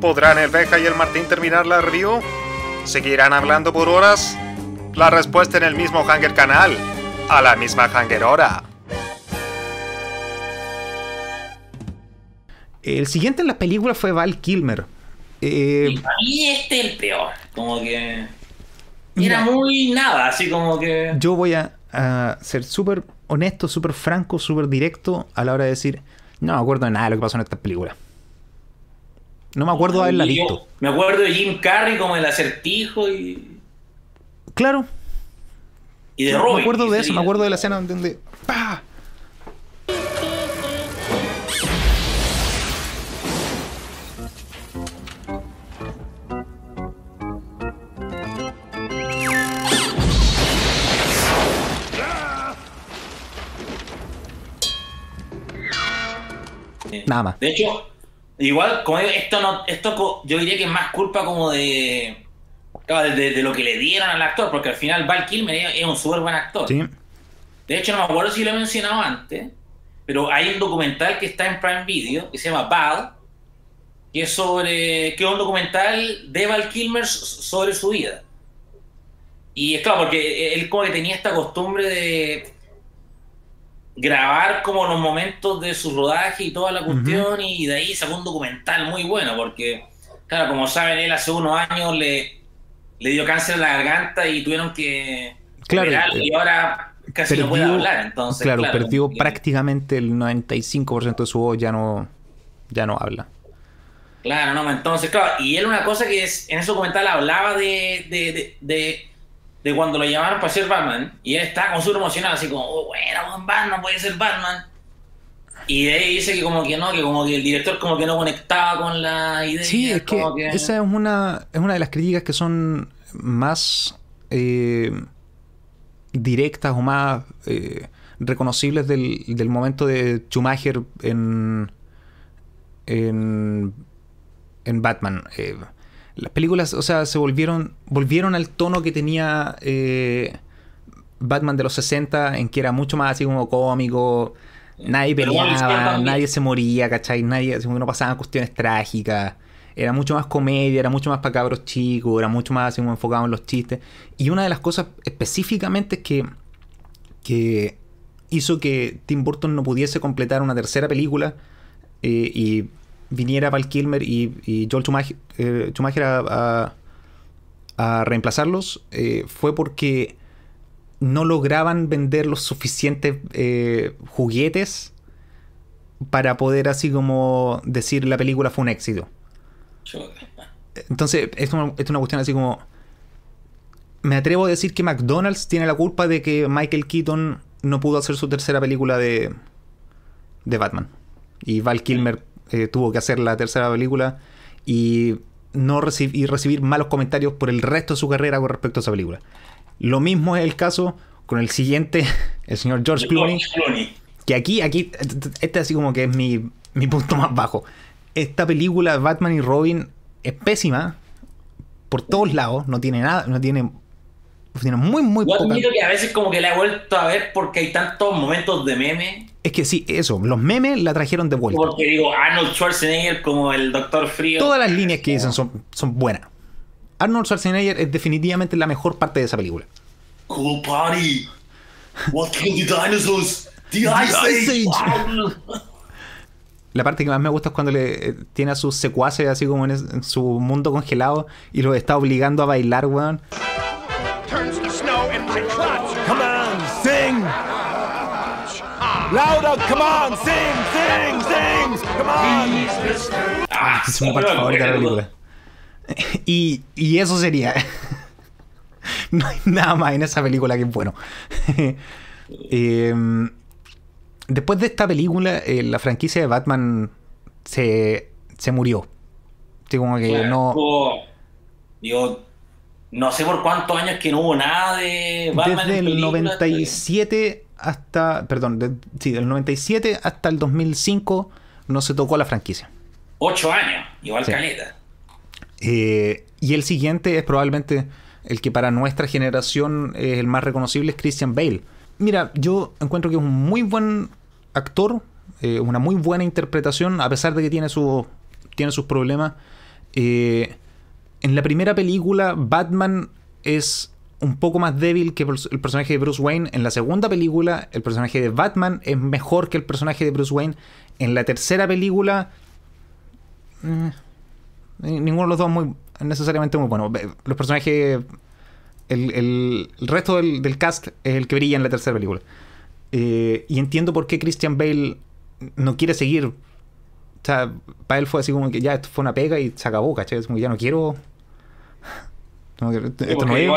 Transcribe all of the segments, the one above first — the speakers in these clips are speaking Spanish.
¿Podrán el Beja y el Martín terminar la review? ¿Seguirán hablando por horas? La respuesta en el mismo Hanger canal, a la misma Hanger hora. El siguiente en la película fue Val Kilmer. Eh, y este es el peor. Como que... Era muy nada, así como que... Yo voy a, a ser súper honesto, súper franco, súper directo a la hora de decir, no me acuerdo de nada de lo que pasó en esta película. No me acuerdo a él la Me acuerdo de Jim Carrey como el acertijo y. Claro. Y de Robin. Me acuerdo de eso, me acuerdo de la escena donde. ¡Pah! Eh, Nada más. De hecho, Igual, como digo, esto no, esto yo diría que es más culpa como ah, de, de, lo que le dieron al actor, porque al final Val Kilmer es un súper buen actor. De hecho, no me acuerdo si lo he mencionado antes, pero hay un documental que está en Prime Video que se llama Bad, que es sobre, que es un documental de Val Kilmer sobre su vida. Y es claro, porque él como que tenía esta costumbre de, grabar como los momentos de su rodaje y toda la cuestión, y de ahí sacó un documental muy bueno, porque, claro, como saben, él hace unos años le, le dio cáncer en la garganta y tuvieron que... Claro, eh, y ahora casi no puede hablar, entonces... Claro, perdió prácticamente el 95% de su voz, ya no, ya no habla. Claro, no, entonces, claro, y él una cosa que es, en ese documental hablaba de de cuando lo llamaron para ser Batman y él está con su emocionado, así como, oh, bueno, Batman puede ser Batman. Y de ahí dice que como que no, que como que el director como que no conectaba con la idea. Sí, es que, esa es una, es una de las críticas que son más eh, directas o más eh, reconocibles del, del, momento de Schumacher en, en, en Batman. Eh las películas, o sea, se volvieron, volvieron al tono que tenía eh, Batman de los 60, en que era mucho más así como cómico, eh, nadie peleaba, nadie se moría, ¿cachai? Nadie, no pasaban cuestiones trágicas. Era mucho más comedia, era mucho más para cabros chicos, era mucho más así enfocado en los chistes. Y una de las cosas específicamente es que, que hizo que Tim Burton no pudiese completar una tercera película eh, y viniera Val Kilmer y, y Joel Schumacher, eh, a, reemplazarlos eh, fue porque no lograban vender los suficientes eh, juguetes para poder así como decir la película fue un éxito. Entonces, es una, es una cuestión así como... Me atrevo a decir que McDonald's tiene la culpa de que Michael Keaton no pudo hacer su tercera película de, de Batman. Y Val Kilmer eh, tuvo que hacer la tercera película y, no recibir malos comentarios por el resto de su carrera con respecto a esa película. Lo mismo es el caso con el siguiente, el señor George Clooney. Que aquí, aquí, este así como que es mi, mi punto más bajo. Esta película Batman y Robin es pésima por todos lados, no tiene nada, no tiene muy, muy Yo que a veces como que la he vuelto a ver porque hay tantos momentos de meme es que sí, eso, los memes la trajeron de vuelta. Porque digo, Arnold Schwarzenegger como el Doctor Frío. Todas las líneas que dicen son, son buenas. Arnold Schwarzenegger es definitivamente la mejor parte de esa película. Cool party. What killed the dinosaurs? The Ice Age. La parte que más me gusta es cuando le eh, tiene a sus secuaces así como en, su mundo congelado y lo está obligando a bailar, weón. Turns the snow in my clutch. Come on, sing. Louder, come on, sing, sing, sing, come on. Ah, es mi parte favorita de la película. Y, y eso sería. No hay nada más en esa película que es bueno. Em, después de esta película, eh, la franquicia de Batman se, se murió. Sí, como que no. Yo no sé por cuántos años que no hubo nada de Batman. Desde el 97 hasta, perdón, sí, del 97 hasta el 2005 no se tocó la franquicia. Ocho años, igual eh, y el siguiente es probablemente el que para nuestra generación es el más reconocible, es Christian Bale. Mira, yo encuentro que es un muy buen actor, eh, una muy buena interpretación, a pesar de que tiene, su, tiene sus problemas. Eh, en la primera película, Batman es un poco más débil que el personaje de Bruce Wayne en la segunda película, el personaje de Batman es mejor que el personaje de Bruce Wayne en la tercera película. Mm, eh, ninguno de los dos muy necesariamente muy bueno. Los personajes, el, resto del, cast es el que brilla en la tercera película. Eh, y entiendo por qué Christian Bale no quiere seguir. O sea, para él fue así como que ya esto fue una pega y se acabó, ¿cachai? Es como que ya no quiero. esto no es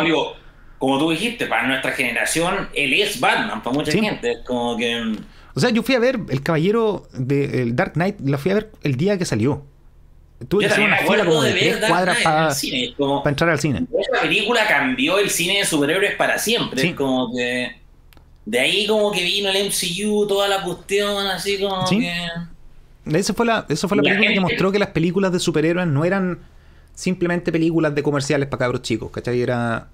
como tú dijiste, para nuestra generación, él es Batman, para mucha gente. como que. Mm, o sea, yo fui a ver El Caballero de Dark Knight, la fui a ver el día que salió. Tuve que hacer una de, cuadras para, entrar al cine. esa película cambió el cine de superhéroes para siempre. como que. De ahí como que vino el MCU, toda la cuestión, así como que. Esa fue la, fue la, película que eh, eh. mostró que las películas de superhéroes no eran simplemente películas de comerciales para cabros chicos, ¿cachai? Era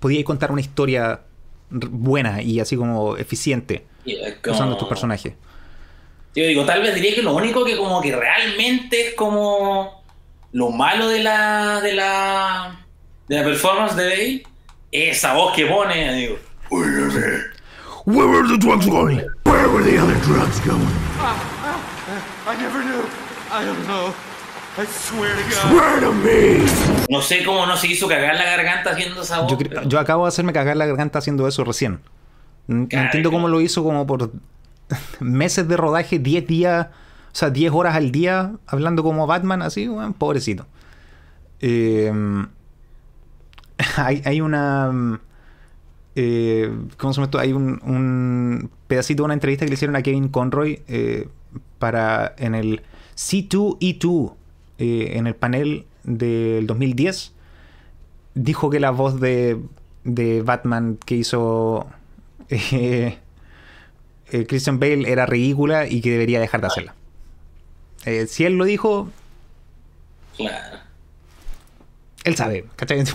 podíais contar una historia buena y así como eficiente usando tus personajes. Yo digo, tal vez diría que lo único que como que realmente es como lo malo de la de la de la performance de Day, esa voz que pone, digo. Where were the drugs going? Where were the other drugs going? Ah, ah, ah, I never knew. I don't know. No sé cómo no se hizo cagar la garganta haciendo esa voz. Yo, acabo de hacerme cagar la garganta haciendo eso recién. No entiendo cómo lo hizo como por meses de rodaje, 10 días, o sea, 10 horas al día hablando como Batman, así, pobrecito. Em, hay, una... Mm, eh, ¿Cómo se llama Hay un, pedacito de una entrevista que le hicieron a Kevin Conroy eh, para en el C2E2 eh, en el panel del 2010, dijo que la voz de, Batman que hizo eh, eh, Christian Bale era ridícula y que debería dejar de ah. hacerla. si él lo dijo... Claro. Él sabe, ¿cachai? yo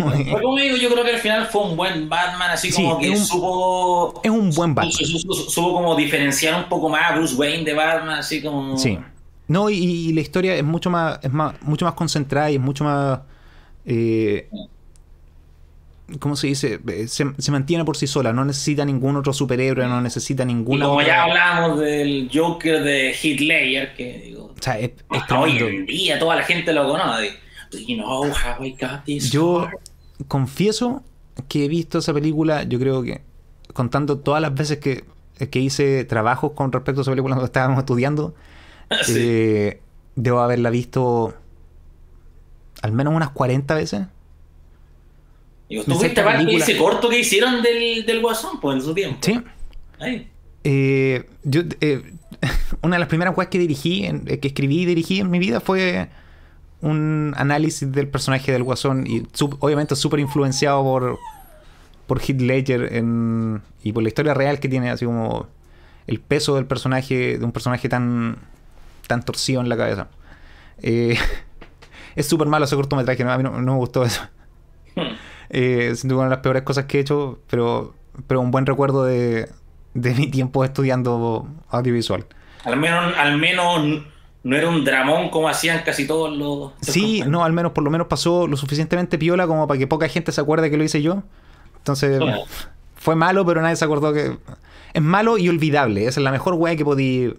creo que al final fue un buen Batman, así como que es supo... Es un buen Batman. Supo, como diferenciar un poco más a Bruce Wayne de Batman, así como... Sí. No, y, la historia es mucho más, es más, mucho más concentrada y es mucho más. Eh, ¿Cómo se dice? Eh, se, mantiene por sí sola, no necesita ningún otro superhéroe, no necesita ningún. como ya hablábamos del Joker de Hitler, que digo. O sea, hoy en día toda la gente lo conoce. yo confieso que he visto esa película, yo creo que contando todas las veces que, que hice trabajos con respecto a esa película cuando estábamos estudiando, Eh, debo haberla visto al menos unas 40 veces. ¿Y ¿tú viste ese corto que hicieron del, del Guasón pues, en su tiempo? Sí. Eh, yo, eh, una de las primeras cosas que dirigí, que escribí y dirigí en mi vida fue un análisis del personaje del Guasón y obviamente súper influenciado por, por Heath Ledger y por la historia real que tiene, así como el peso del personaje, de un personaje tan tan torcido en la cabeza. Eh, es súper malo ese cortometraje, ¿no? a mí no, me gustó eso. Hmm. es eh, una de las peores cosas que he hecho, pero, pero un buen recuerdo de, mi tiempo estudiando audiovisual. Al menos, al menos no era un dramón como hacían casi todos los. Sí, no, al menos por lo menos pasó lo suficientemente piola como para que poca gente se acuerde que lo hice yo. Entonces, fue malo, pero nadie se acordó que. Es malo y olvidable. Esa es la mejor weá que podía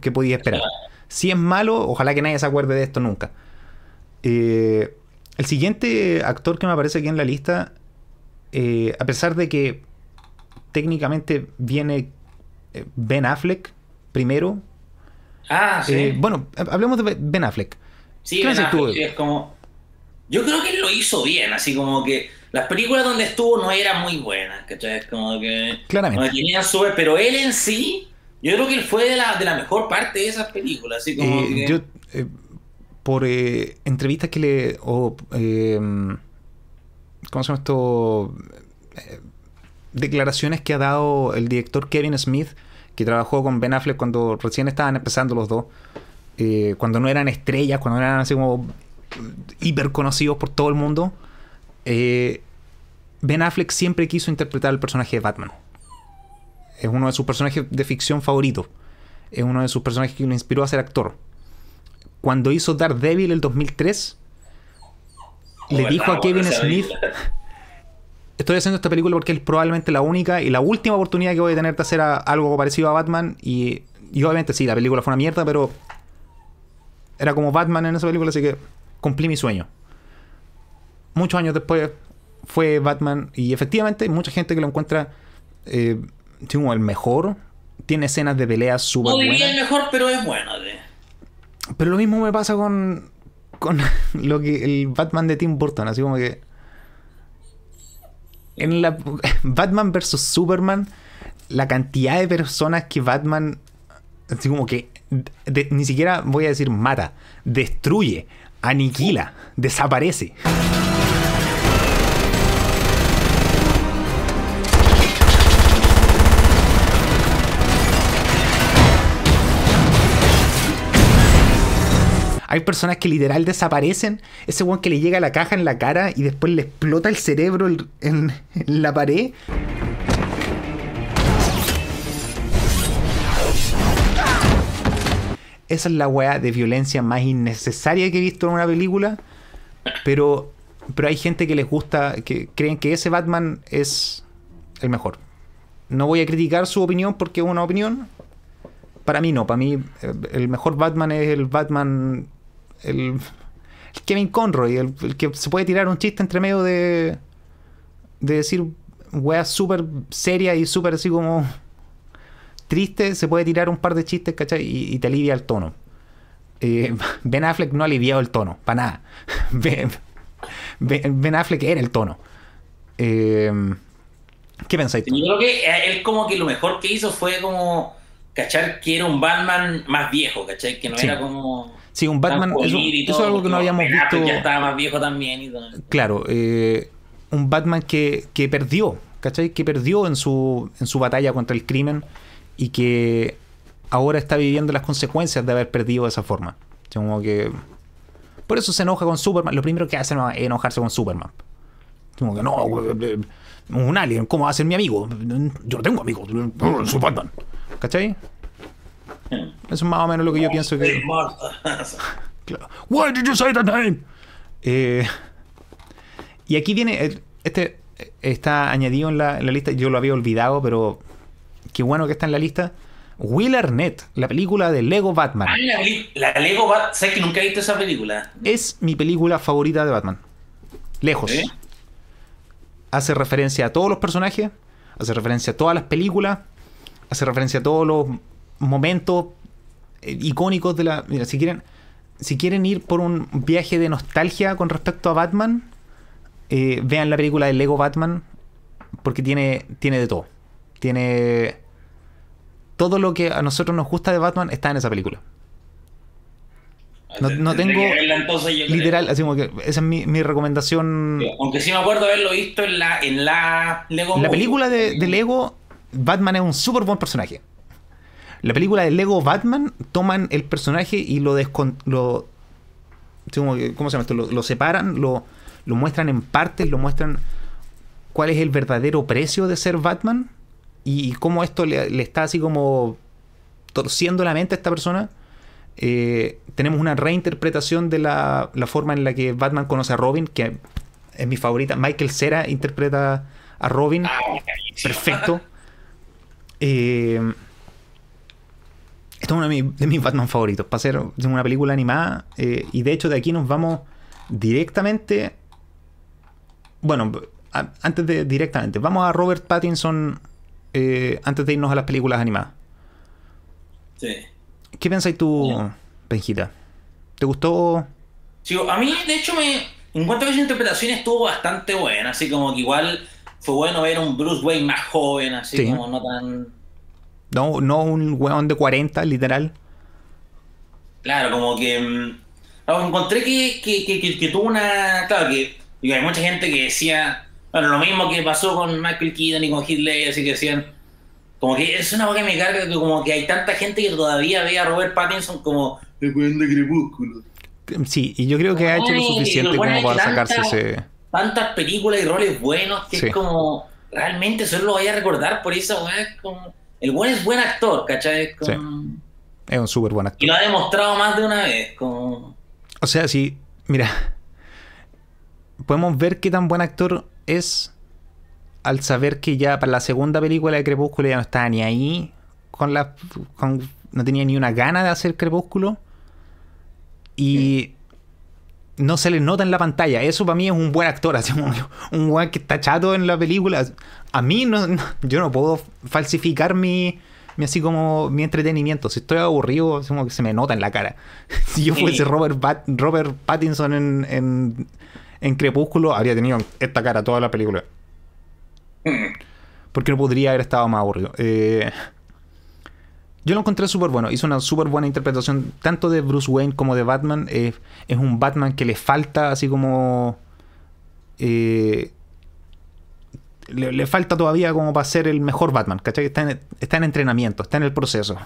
que esperar. Si es malo, ojalá que nadie se acuerde de esto nunca. Eh, el siguiente actor que me aparece aquí en la lista, eh, a pesar de que técnicamente viene eh, Ben Affleck primero. Ah, sí. bueno, hablemos de Ben Affleck. Sí, ben Affleck es como. Yo creo que él lo hizo bien, así como que las películas donde estuvo no eran muy buenas, ¿cachai? Como que. Claramente. No pero él en sí yo creo que él fue de la, de la mejor parte de esas películas. Eh, eh, por eh, entrevistas que le. ¿Cómo se llama esto? declaraciones que ha dado el director Kevin Smith, que trabajó con Ben Affleck cuando recién estaban empezando los dos. cuando no eran estrellas, cuando no eran así como hiper conocidos por todo el mundo. ben Affleck siempre quiso interpretar el personaje de Batman es uno de sus personajes de ficción favoritos. Es uno de sus personajes que lo inspiró a ser actor. Cuando hizo Daredevil el 2003, le dijo a Kevin Smith, estoy haciendo esta película porque es probablemente la única y la última oportunidad que voy a tener de hacer algo parecido a Batman. Y, y obviamente sí, la película fue una mierda, pero era como Batman en esa película, así que cumplí mi sueño. Muchos años después fue Batman y efectivamente mucha gente que lo encuentra eh, como el mejor. Tiene escenas de peleas súper no, el mejor, pero es bueno. Pero lo mismo me pasa con, con lo que el Batman de Tim Burton, así como que... En la Batman versus Superman, la cantidad de personas que Batman, así como que ni siquiera voy a decir mata, destruye, aniquila, desaparece. Hay personas que literal desaparecen. Ese weón que le llega la caja en la cara y después le explota el cerebro en, la pared. Esa es la weá de violencia más innecesaria que he visto en una película. Pero, pero hay gente que les gusta, que creen que ese Batman es el mejor. No voy a criticar su opinión porque es una opinión. Para mí no, para mí eh, el mejor Batman es el Batman el, Kevin Conroy, el, que se puede tirar un chiste entre medio de, de decir wea súper seria y súper así como triste, se puede tirar un par de chistes, ¿cachai? Y, te alivia el tono. Eh, ben Affleck no ha aliviado el tono, para nada. Ben, Affleck era el tono. Eh, ¿Qué pensáis Yo creo que eh, él como que lo mejor que hizo fue como cachar que era un Batman más viejo, ¿cachai? Que no era como Sí, un Batman. Eso, es algo que no habíamos visto. también. Claro, eh, un Batman que, perdió, ¿cachai? Que perdió en su, en su batalla contra el crimen y que ahora está viviendo las consecuencias de haber perdido de esa forma. Como que. Por eso se enoja con Superman. Lo primero que hace es enojarse con Superman. Como que no, eh, eh, un alien, ¿cómo va a ser mi amigo? Yo no tengo amigos, soy Batman. ¿Cachai? Eso es más o menos lo que yo pienso que. claro. Why did you say that eh, y aquí viene. Eh, este eh, está añadido en la, lista. Yo lo había olvidado, pero qué bueno que está en la lista. Will Arnett, la película de Lego Batman. Ah, la, Lego Batman. ¿sabes que nunca he visto esa película. Es mi película favorita de Batman. Lejos. Hace referencia a todos los personajes. Hace referencia a todas las películas. Hace referencia a todos los momentos eh, icónicos de la. Mira, si quieren, si quieren ir por un viaje de nostalgia con respecto a Batman, eh, vean la película de Lego Batman, porque tiene, tiene de todo. Tiene. Todo lo que a nosotros nos gusta de Batman está en esa película. No, tengo. literal, así como que esa es mi, mi recomendación. aunque sí me acuerdo haberlo visto en la, en la Lego. la película de, de Lego, Batman es un súper buen personaje. La película de Lego Batman toman el personaje y lo, descon lo ¿cómo se llama esto? Lo, separan, lo, lo, muestran en partes, lo muestran cuál es el verdadero precio de ser Batman y, cómo esto le, está así como torciendo la mente a esta persona. Eh, tenemos una reinterpretación de la, la, forma en la que Batman conoce a Robin, que es mi favorita. Michael Cera interpreta a Robin. Ah, perfecto. Eh, esto es uno de mis, de Batman favoritos. para ser una película animada. Eh, y de hecho, de aquí nos vamos directamente. Bueno, antes de directamente, vamos a Robert Pattinson eh, antes de irnos a las películas animadas. Sí. ¿Qué pensáis tú, Benjita? ¿Te gustó? Sí, a mí, de hecho, me. En cuanto a su interpretación, estuvo bastante buena. Así como que igual fue bueno ver a un Bruce Wayne más joven, así como no tan no, no un weón de 40, literal. Claro, como que. Mm, encontré que, tuvo una. Claro, que hay mucha gente que decía. Bueno, lo mismo que pasó con Michael Keaton y con Hitler, así que decían. Como que es una cosa que me carga, como que hay tanta gente que todavía ve a Robert Pattinson como el weón de Crepúsculo. Sí, y yo creo que ha hecho lo suficiente como para sacarse ese. Tantas películas y roles buenos que es como. Realmente solo lo voy a recordar por esa weón. Como el buen es buen actor, ¿cachai? Es un súper buen actor. Y lo ha demostrado más de una vez. O sea, sí, mira. Podemos ver qué tan buen actor es al saber que ya para la segunda película de Crepúsculo ya no estaba ni ahí. Con la, no tenía ni una gana de hacer Crepúsculo. Y no se le nota en la pantalla. Eso para mí es un buen actor, así, un, un buen que está chato en la película. A mí no, yo no puedo falsificar mi, así como mi entretenimiento. Si estoy aburrido, es que se me nota en la cara. Si yo fuese Robert, Pattinson en, en, en, Crepúsculo, habría tenido esta cara toda la película. Mm. Porque no podría haber estado más aburrido. Eh, yo lo encontré súper bueno. Hizo una súper buena interpretación tanto de Bruce Wayne como de Batman. Eh, es un Batman que le falta así como... Eh, le, falta todavía como para ser el mejor Batman, ¿cachai? Está en, está en entrenamiento, está en el proceso.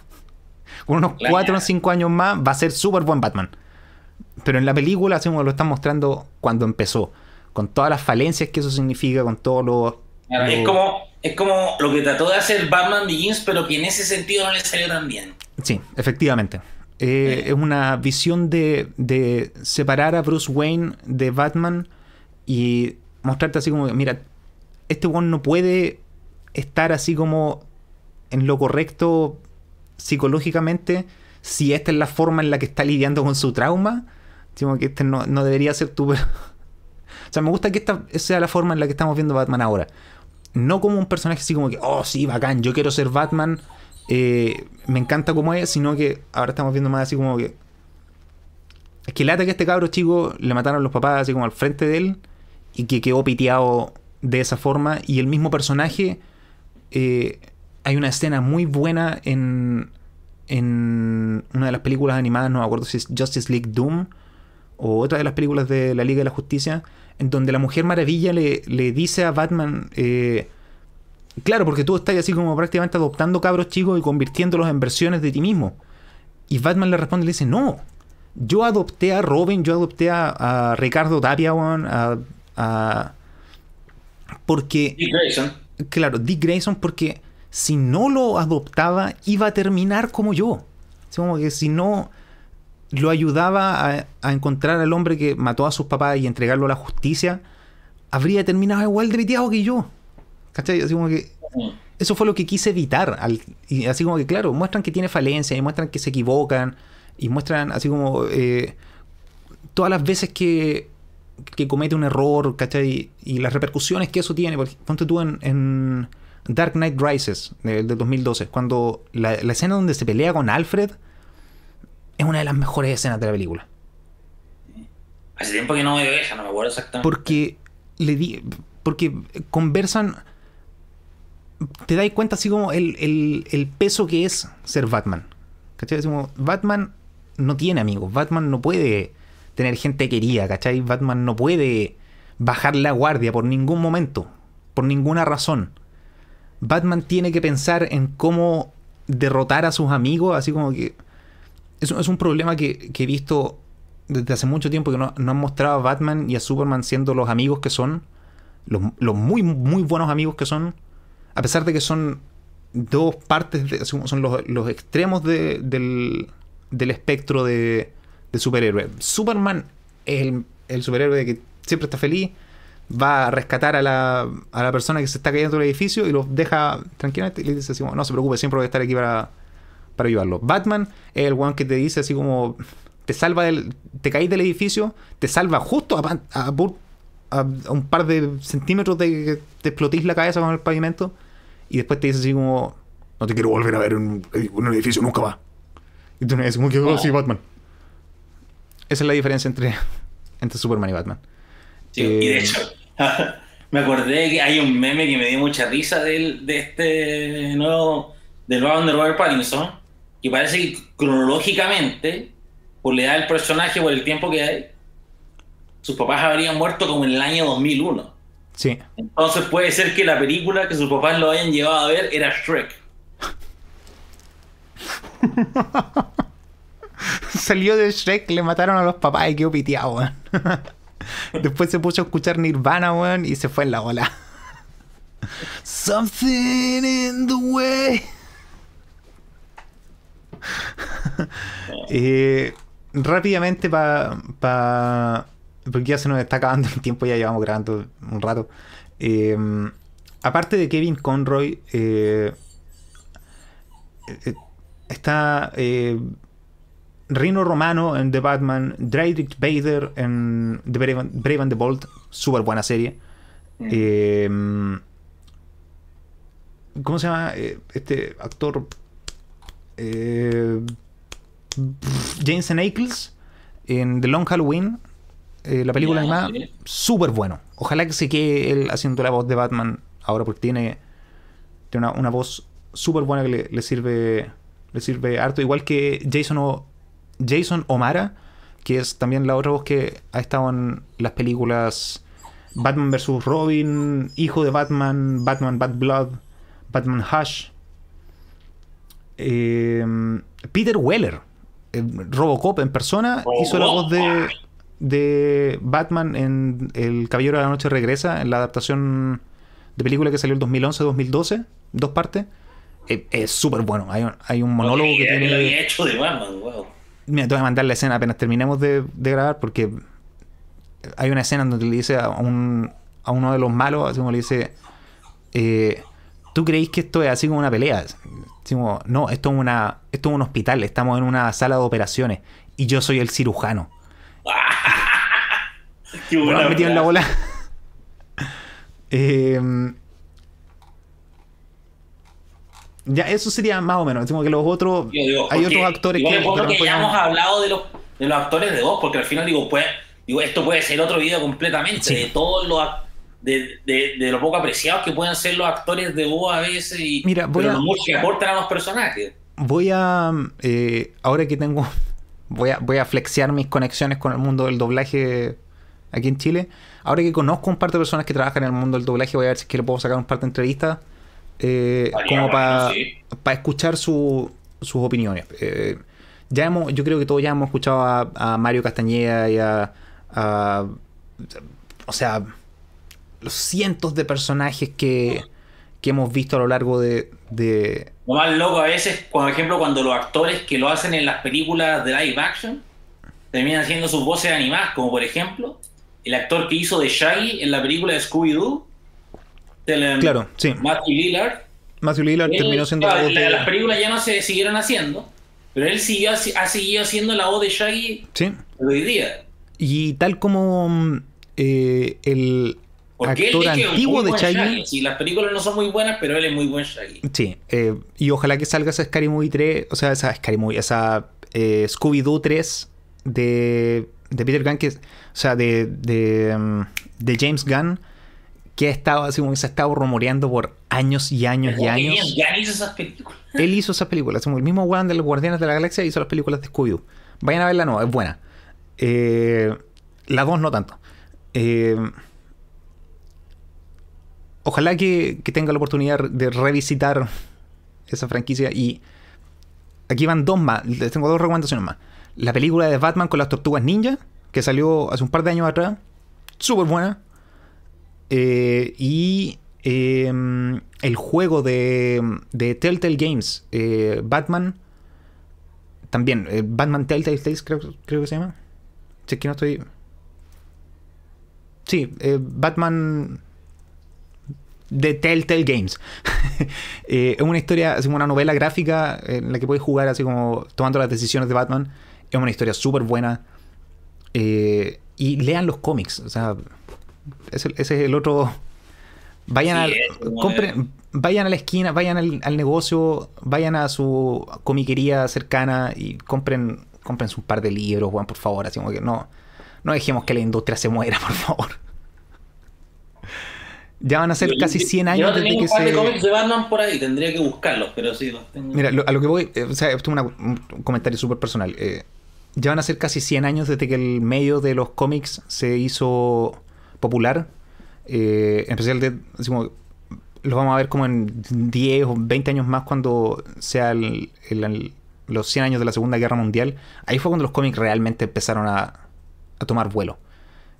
Con unos 4 o 5 años más va a ser súper buen Batman. Pero en la película, así como lo están mostrando cuando empezó, con todas las falencias que eso significa, con todos los... lo... Es oh. como es como lo que trató de hacer Batman de Begins, pero que en ese sentido no le salió tan bien. Sí, efectivamente. Eh, es una visión de, de, separar a Bruce Wayne de Batman y mostrarte así como, mira, este one no puede estar así como en lo correcto psicológicamente si esta es la forma en la que está lidiando con su trauma. Digo que este no, no debería ser tu... o sea, me gusta que esta sea la forma en la que estamos viendo Batman ahora no como un personaje así como que, oh, sí, bacán, yo quiero ser Batman, eh, me encanta como es, sino que ahora estamos viendo más así como que. Es que ataque a este cabro chico le mataron los papás así como al frente de él y que quedó piteado de esa forma. Y el mismo personaje, eh, hay una escena muy buena en, en una de las películas animadas, no me acuerdo si es Justice League Doom o otra de las películas de la Liga de la Justicia, en donde la Mujer Maravilla le, dice a Batman, eh, claro, porque tú estás así como prácticamente adoptando cabros chicos y convirtiéndolos en versiones de ti mismo. Y Batman le responde y le dice, no, yo adopté a Robin, yo adopté a, Ricardo Tapia, a, Porque... Dick Grayson. Claro, Dick Grayson, porque si no lo adoptaba, iba a terminar como yo. ...es como que si no lo ayudaba a, encontrar al hombre que mató a sus papás y entregarlo a la justicia, habría terminado igual de que yo. ¿Cachai? Así como que. Eso fue lo que quise evitar. y así como que, claro, muestran que tiene falencias y muestran que se equivocan y muestran así como eh, todas las veces que, que, comete un error, ¿cachai? Y, las repercusiones que eso tiene. Porque, ponte tú en, Dark Knight Rises de 2012, cuando la, escena donde se pelea con Alfred es una de las mejores escenas de la película. Hace tiempo que no me deja, no me acuerdo exactamente. Porque le di, porque conversan. Te dais cuenta así como el, peso que es ser Batman. ¿Cachai? Batman no tiene amigos. Batman no puede tener gente querida, ¿cachai? Batman no puede bajar la guardia por ningún momento, por ninguna razón. Batman tiene que pensar en cómo derrotar a sus amigos, así como que es, un problema que, he visto desde hace mucho tiempo que no, han mostrado a Batman y a Superman siendo los amigos que son, los, muy, muy buenos amigos que son, a pesar de que son dos partes, de, son los, extremos del, espectro de, superhéroes. Superman es el, superhéroe que siempre está feliz, va a rescatar a la, a la persona que se está cayendo del edificio y los deja tranquilamente y le dice no se preocupe, siempre voy a estar aquí para, para ayudarlo. Batman es el one que te dice así como te salva del, te caís del edificio, te salva justo a, a, un par de centímetros de que te explotís la cabeza con el pavimento y después te dice así como no te quiero volver a ver en un, edificio nunca va. Y tú me dices, muy sí, Batman. Esa es la diferencia entre, entre Superman y Batman. y de eh, hecho, me acordé que hay un meme que me dio mucha risa de, este nuevo, del Batman de y parece que cronológicamente, por la edad del personaje, por el tiempo que hay, sus papás habrían muerto como en el año 2001. Sí. Entonces puede ser que la película que sus papás lo hayan llevado a ver era Shrek. Salió de Shrek, le mataron a los papás y quedó piteado, weón. Después se puso a escuchar Nirvana, weón, y se fue en la ola. Something in the way. Eh, rápidamente, para. porque ya se nos está acabando el tiempo, ya llevamos grabando un rato. Em, aparte de Kevin Conroy, eh, eh, está Rino Romano en The Batman, Drake Bader en The Brave, and the Bold, súper buena serie. Mm. Em, ¿Cómo se llama este actor Jason eh, James en The Long Halloween, eh, la película animada, súper bueno. Ojalá que se quede él haciendo la voz de Batman ahora porque tiene, una, voz súper buena que le, sirve le sirve harto, igual que Jason, o, Jason O'Mara, que es también la otra voz que ha estado en las películas Batman vs. Robin, Hijo de Batman, Batman Bad Blood, Batman Hush. Em, Peter Weller, em, Robocop en persona, hizo la voz de, Batman en El Caballero de la Noche Regresa, en la adaptación de película que salió en 2011-2012, dos partes. E, es súper bueno. Hay, un monólogo que tiene. hecho de Mira, te voy a mandar la escena apenas terminemos de, grabar, porque hay una escena donde le dice a, uno de los malos, así como le dice. Eh, ¿Tú creéis que esto es así como una pelea? no, esto es, una, esto es un hospital, estamos en una sala de operaciones y yo soy el cirujano. Qué en la bola. Em, ya, eso sería más o menos. que los otros. hay otros actores que. ya hemos hablado de los, actores de voz, porque al final digo, pues, digo, esto puede ser otro video completamente, de todos los de, lo poco apreciados que pueden ser los actores de voz a veces y Mira, voy a, que aportan a los personajes. Voy a. Eh, ahora que tengo. Voy a, voy a flexear mis conexiones con el mundo del doblaje aquí en Chile. Ahora que conozco un par de personas que trabajan en el mundo del doblaje, voy a ver si es que le puedo sacar un par de entrevistas. Eh, como para escuchar sus opiniones. Eh, ya hemos, yo creo que todos ya hemos escuchado a, Mario Castañeda y a, a, O sea, los cientos de personajes que, hemos visto a lo largo de, Lo más loco a veces, por ejemplo, cuando los actores que lo hacen en las películas de live action terminan haciendo sus voces animadas, como por ejemplo el actor que hizo de Shaggy en la película de Scooby-Doo. Em, claro, sí. Matthew Lillard. Matthew Lillard terminó siendo la voz de... las películas ya no se siguieron haciendo, pero él ha seguido haciendo la voz de Shaggy hoy día. Y tal como mm, eh, el porque actor antiguo de Shaggy. las películas no son muy buenas, pero él es muy buen Shaggy. Sí, eh, y ojalá que salga esa Scary Movie 3, o sea, esa Scary Movie, esa eh, Scooby-Doo 3 de, Peter Gunn, que, o sea, mm, de, James Gunn, que ha estado, así como se ha estado rumoreando por años y años y años. Gunn hizo esas películas. Él hizo esas películas, el mismo Juan de los Guardianes de la Galaxia hizo las películas de Scooby-Doo. Vayan a verla, nueva, es buena. Las eh, la no tanto. Eh, ojalá que, tenga la oportunidad de revisitar esa franquicia. Y aquí van dos más, les tengo dos recomendaciones más. La película de Batman con las tortugas ninja, que salió hace un par de años atrás, súper buena. Eh, y em, el juego de, de Telltale Games, eh, Batman, también, eh, Batman Telltale Tales, creo, creo, que se llama. Si es que no estoy. Sí, Batman de Telltale Games. Eh, es una historia, es una novela gráfica en la que puedes jugar así como tomando las decisiones de Batman. Es una historia súper buena. Eh, y lean los cómics. O sea, ese, es el otro. Vayan, vayan a la esquina, vayan al, negocio, vayan a su comiquería cercana y compren, compren un par de libros, Juan, por favor. Así como que no, no dejemos que la industria se muera, por favor. Ya van a ser casi 100 años. desde que un par de cómics de Batman por ahí, tendría que buscarlos, pero sí los tengo. Mira, a lo que voy, eh, o sea, esto es un comentario súper personal. Eh, ya van a ser casi 100 años desde que el medio de los cómics se hizo popular. Eh, en especial, de, decimos, los vamos a ver como en 10 o 20 años más cuando sea los 100 años de la Segunda Guerra Mundial. Ahí fue cuando los cómics realmente empezaron a tomar vuelo.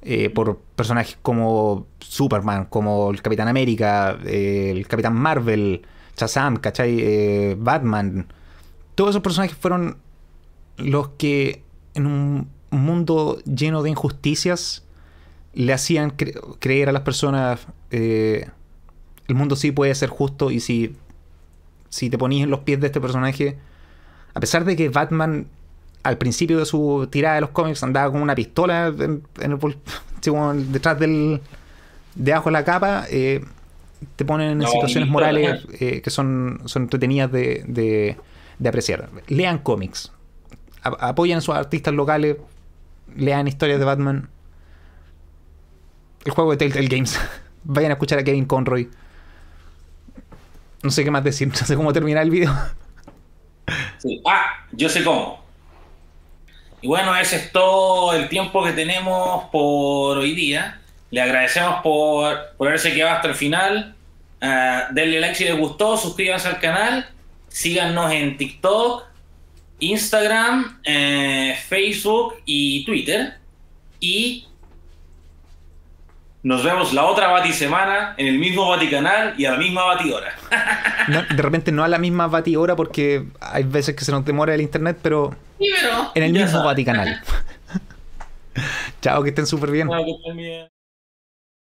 Eh, por personajes como Superman, como el Capitán América, eh, el Capitán Marvel, Shazam, ¿cachai? Eh, Batman. Todos esos personajes fueron los que en un mundo lleno de injusticias le hacían creer a las personas el mundo sí puede ser justo y si, si te ponías en los pies de este personaje, a pesar de que Batman al principio de su tirada de los cómics andaba con una pistola detrás del. debajo de la capa. Eh, te ponen en situaciones morales eh, que son, son entretenidas de, de, apreciar. Lean cómics. apoyan apoyen a sus artistas locales. Lean historias de Batman. El juego de Telltale Games. Vayan a escuchar a Kevin Conroy. No sé qué más decir. No sé cómo terminar el video. Ah, yo sé cómo. Y bueno, ese es todo el tiempo que tenemos por hoy día. Le agradecemos por, por haberse quedado hasta el final. Eh, denle like si les gustó, suscríbanse al canal, síganos en TikTok, Instagram, eh, Facebook y Twitter. Y nos vemos la otra Batisemana en el mismo Vaticanal y a la misma batidora. de repente no a la misma batidora porque hay veces que se nos demora el internet, pero, en el mismo Vaticanal. Chao, que estén súper bien.